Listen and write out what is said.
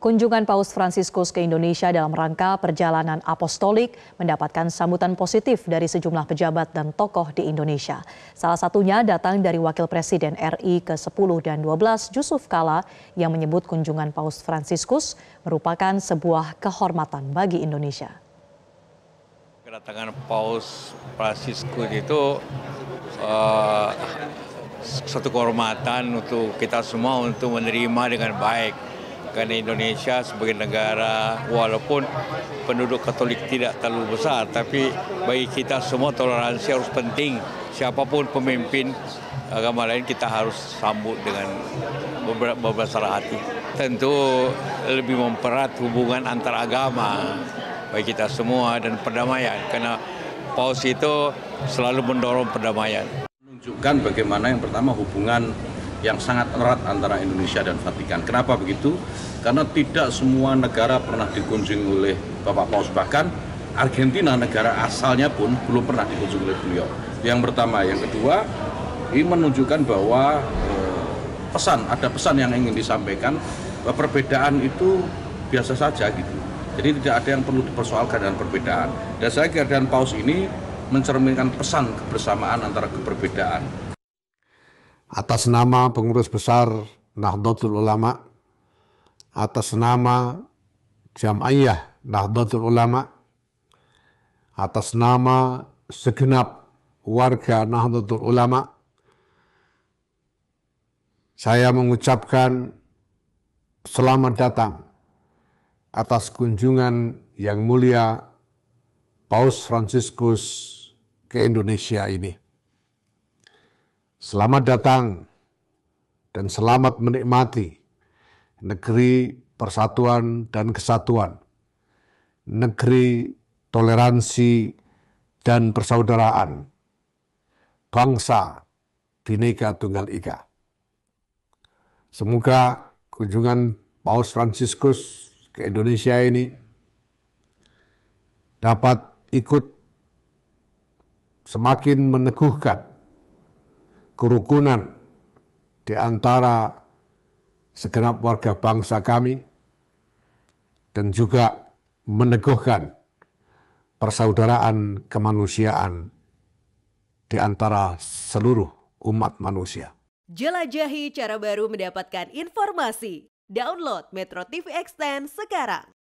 Kunjungan Paus Fransiskus ke Indonesia dalam rangka perjalanan apostolik mendapatkan sambutan positif dari sejumlah pejabat dan tokoh di Indonesia. Salah satunya datang dari Wakil Presiden RI ke-10 dan 12 Yusuf Kala yang menyebut kunjungan Paus Fransiskus merupakan sebuah kehormatan bagi Indonesia. Kedatangan Paus Fransiskus itu uh, eh, satu kehormatan untuk kita semua untuk menerima dengan baik karena Indonesia sebagai negara walaupun penduduk Katolik tidak terlalu besar, tapi bagi kita semua toleransi harus penting. Siapapun pemimpin agama lain kita harus sambut dengan beberapa besar hati. Tentu lebih memperat hubungan antar agama bagi kita semua dan perdamaian. Karena Paus itu selalu mendorong perdamaian. Menunjukkan bagaimana yang pertama hubungan yang sangat erat antara Indonesia dan Vatikan. Kenapa begitu? Karena tidak semua negara pernah dikunjungi oleh Bapak Paus. Bahkan Argentina negara asalnya pun belum pernah dikunjungi oleh beliau. Yang pertama, yang kedua, ini menunjukkan bahwa eh, pesan ada pesan yang ingin disampaikan perbedaan itu biasa saja gitu. Jadi tidak ada yang perlu dipersoalkan dengan perbedaan. Dan saya kira dengan paus ini mencerminkan pesan kebersamaan antara keberbedaan atas nama pengurus besar Nahdlatul Ulama, atas nama Jamaiyah Nahdlatul Ulama, atas nama segenap warga Nahdlatul Ulama, saya mengucapkan selamat datang atas kunjungan yang mulia Paus Franciscus ke Indonesia ini. Selamat datang dan selamat menikmati negeri persatuan dan kesatuan, negeri toleransi dan persaudaraan, bangsa Bhinneka Tunggal Ika. Semoga kunjungan Paus Fransiskus ke Indonesia ini dapat ikut semakin meneguhkan kerukunan di antara segenap warga bangsa kami dan juga meneguhkan persaudaraan kemanusiaan di antara seluruh umat manusia. Jelajahi cara baru mendapatkan informasi. Download Metro TV Extend sekarang.